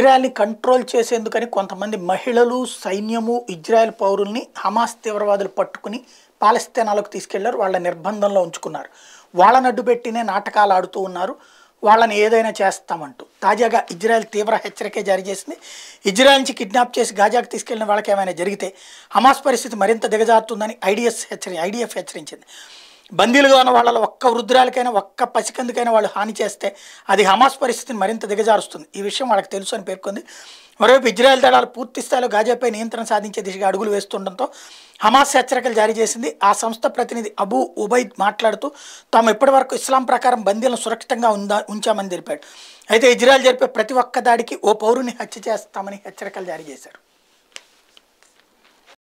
ఇజ్రాయల్ని control చేసేందుకని కొంతమంది మహిళలు సైన్యము ఇజ్రాయెల్ పౌరుల్ని హమాస్ తీవ్రవాదులు పట్టుకుని పాలస్తీనాలకు తీసుకెళ్లారు వాళ్ళ నిర్బంధంలో ఉంచుకున్నారు వాళ్ళని అడ్డుపెట్టినే నాటకాలు ఆడుతూ ఉన్నారు వాళ్ళని ఏదైనా చేస్తామంటూ తాజాగా ఇజ్రాయెల్ తీవ్ర హెచ్చరిక జారీ చేసింది ఇజ్రాయెల్ నుంచి కిడ్నాప్ చేసి గాజాకు తీసుకెళ్లిన వాళ్ళకి ఏమైనా జరిగితే హమాస్ పరిస్థితి మరింత దిగజారుతుందని ఐడిఎస్ హెచ్చరి ఐడిఎఫ్ హెచ్చరించింది బందీలుగా ఉన్న వాళ్ళలో ఒక్క వృద్ధురాలకైనా ఒక్క పసికందుకైనా వాళ్ళు హాని చేస్తే అది హమాస్ పరిస్థితిని మరింత దిగజారుస్తుంది ఈ విషయం వాళ్ళకి తెలుసు అని పేర్కొంది మరోవైపు ఇజ్రాయెల్ దళాలు పూర్తి స్థాయిలో గాజాపై నియంత్రణ సాధించే దిశగా అడుగులు వేస్తుండటంతో హమాస్ హెచ్చరికలు జారీ చేసింది ఆ సంస్థ ప్రతినిధి అబూ ఉబైద్ మాట్లాడుతూ తాము ఇప్పటివరకు ఇస్లాం ప్రకారం బందీలను సురక్షితంగా ఉందా ఉంచామని తెలిపాడు అయితే ఇజ్రాయెల్ జరిపే ప్రతి ఒక్క దాడికి ఓ పౌరుని హత్య చేస్తామని హెచ్చరికలు జారీ చేశారు